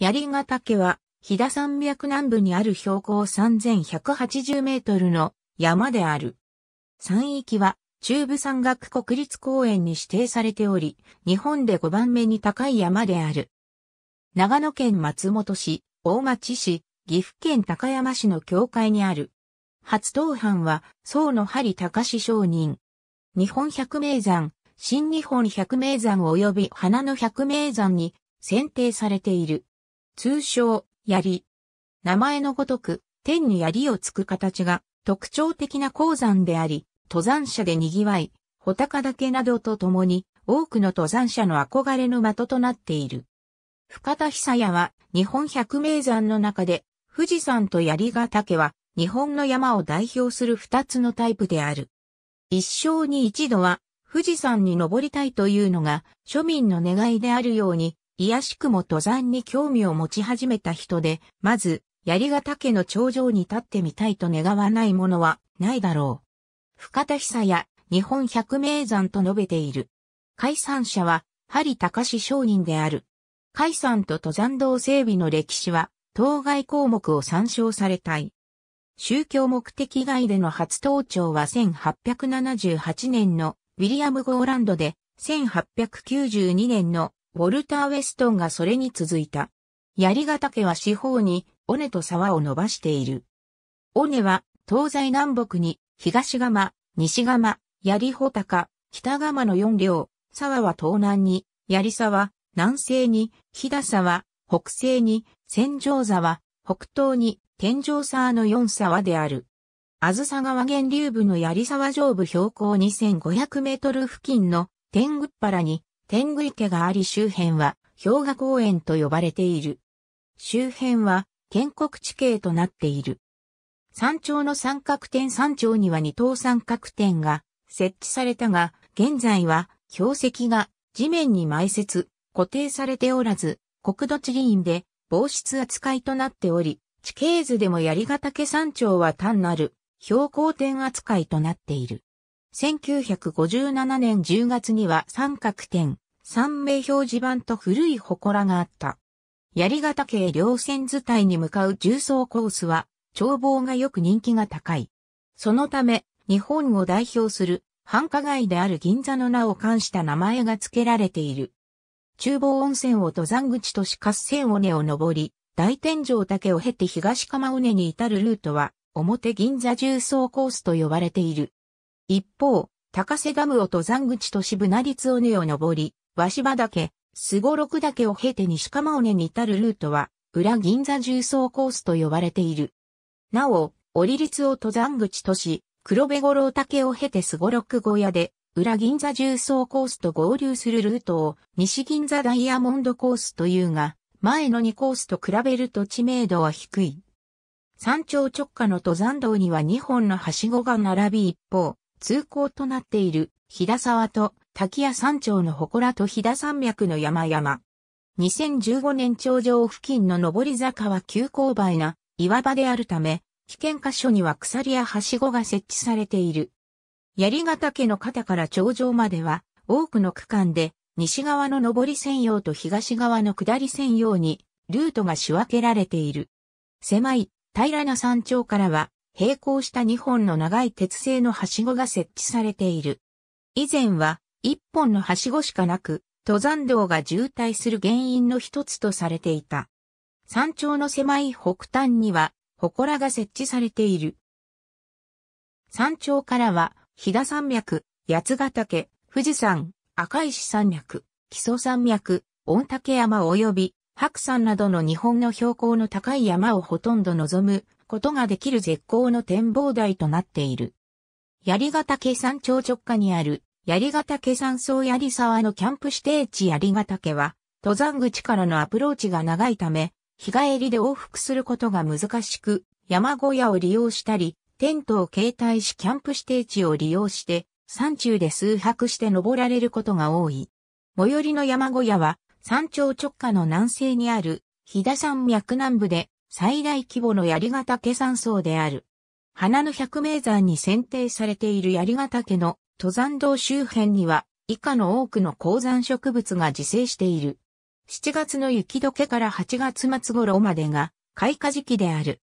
槍ヶ岳は、飛騨山脈南部にある標高3180メートルの山である。山域は、中部山岳国立公園に指定されており、日本で5番目に高い山である。長野県松本市、大町市、岐阜県高山市の境界にある。初登藩は、宋の針高志商人。日本百名山、新日本百名山及び花の百名山に選定されている。通称、槍。名前のごとく、天に槍をつく形が特徴的な鉱山であり、登山者で賑わい、穂高岳などと共に、多くの登山者の憧れの的となっている。深田久也は、日本百名山の中で、富士山と槍ヶ岳は、日本の山を代表する二つのタイプである。一生に一度は、富士山に登りたいというのが、庶民の願いであるように、いやしくも登山に興味を持ち始めた人で、まず、槍ヶ岳の頂上に立ってみたいと願わないものはないだろう。深田久や日本百名山と述べている。解散者は、針隆商人である。解散と登山道整備の歴史は、当該項目を参照されたい。宗教目的外での初登頂は1878年のウィリアム・ゴーランドで、1892年のウォルター・ウェストンがそれに続いた。槍ヶ岳は四方に、尾根と沢を伸ばしている。尾根は、東西南北に、東釜、西釜、槍穂高、北釜の四両、沢は東南に、槍沢、南西に、日田沢、北西に、千丈沢、北東に、天井沢の四沢である。あずさ川源流部の槍沢上部標高2500メートル付近の天狗原に天狗池があり周辺は氷河公園と呼ばれている。周辺は建国地形となっている。山頂の三角点山頂には二等三角点が設置されたが、現在は標石が地面に埋設、固定されておらず、国土地理院で防湿扱いとなっており、地形図でも槍ヶ岳山頂は単なる標高点扱いとなっている。1957年10月には三角点、三名表示板と古い祠があった。槍ヶ岳両稜線図体に向かう重装コースは、眺望がよく人気が高い。そのため、日本を代表する繁華街である銀座の名を冠した名前が付けられている。厨房温泉を登山口とし合戦尾根を登り、大天井岳を経て東釜尾根に至るルートは、表銀座重装コースと呼ばれている。一方、高瀬ダムを登山口と渋部な立尾根を登り、鷲羽岳、すごろく岳を経て西釜尾根に至るルートは、裏銀座重層コースと呼ばれている。なお、折立を登山口とし、黒部五郎岳を経てすごろく小屋で、裏銀座重層コースと合流するルートを、西銀座ダイヤモンドコースというが、前の2コースと比べると知名度は低い。山頂直下の登山道には2本のはしごが並び一方、通行となっている日田沢と滝屋山頂の祠と日田山脈の山々。2015年頂上付近の上り坂は急勾配な岩場であるため、危険箇所には鎖やはしごが設置されている。槍ヶ岳の肩から頂上までは、多くの区間で、西側の上り専用と東側の下り専用に、ルートが仕分けられている。狭い、平らな山頂からは、並行した2本の長い鉄製のはしごが設置されている。以前は1本のはしごしかなく、登山道が渋滞する原因の一つとされていた。山頂の狭い北端には、祠が設置されている。山頂からは、飛騨山脈、八ヶ岳、富士山、赤石山脈、木曽山脈、御嶽山及び白山などの日本の標高の高い山をほとんど望むことができる絶好の展望台となっている。槍ヶ岳山頂直下にある、槍ヶ岳山荘槍沢のキャンプ指定地槍ヶ岳は、登山口からのアプローチが長いため、日帰りで往復することが難しく、山小屋を利用したり、テントを携帯しキャンプ指定地を利用して、山中で数泊して登られることが多い。最寄りの山小屋は、山頂直下の南西にある、飛騨山脈南部で最大規模の槍ヶ岳山荘である。花の百名山に選定されている槍ヶ岳の登山道周辺には以下の多くの高山植物が自生している。7月の雪解けから8月末頃までが開花時期である。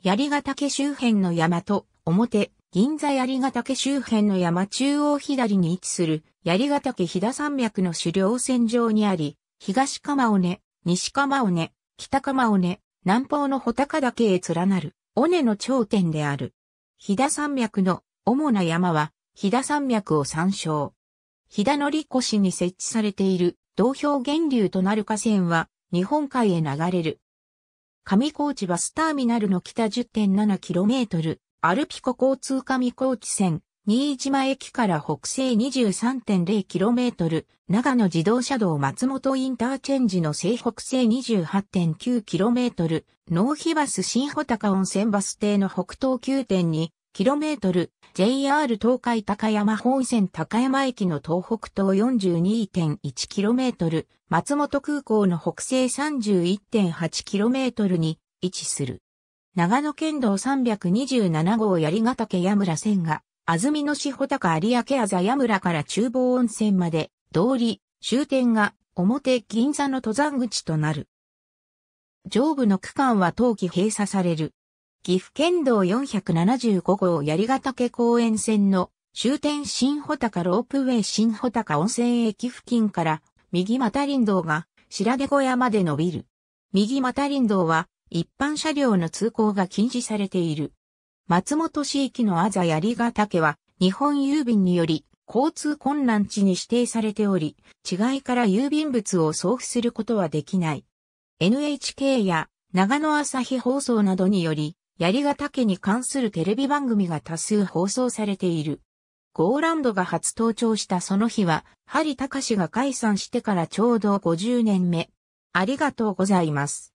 槍ヶ岳周辺の山と表、銀座槍ヶ岳周辺の山中央左に位置する槍ヶ岳飛騨山脈の主稜線上にあり、東釜尾根、西釜尾根、北釜尾根、南方の穂高岳へ連なる、尾根の頂点である。飛騨山脈の主な山は、飛騨山脈を参照。飛騨のりこ市に設置されている、同標源流となる河川は、日本海へ流れる。上高地バスターミナルの北 10.7km、アルピコ交通上高地線、新島駅から北西 23.0km、長野自動車道松本インターチェンジの西北西 28.9km、納比バス新穂高温泉バス停の北東 9.2km、JR 東海高山本線高山駅の東北東 42.1km、松本空港の北西 31.8km に位置する。長野県道327号槍ヶ岳矢村線が安曇野市穂高有明あざや村から厨房温泉まで、通り、終点が、表銀座の登山口となる。上部の区間は冬季閉鎖される。岐阜県道475号槍ヶ岳公園線の終点新穂高ロープウェイ新穂高温泉駅付近から右股林道が白毛小屋まで伸びる。右股林道は一般車両の通行が禁止されている。松本市域のあざがた家は、日本郵便により、交通困難地に指定されており、違いから郵便物を送付することはできない。NHK や長野朝日放送などにより、がた家に関するテレビ番組が多数放送されている。ゴーランドが初登庁したその日は、ハリタカシが解散してからちょうど50年目。ありがとうございます。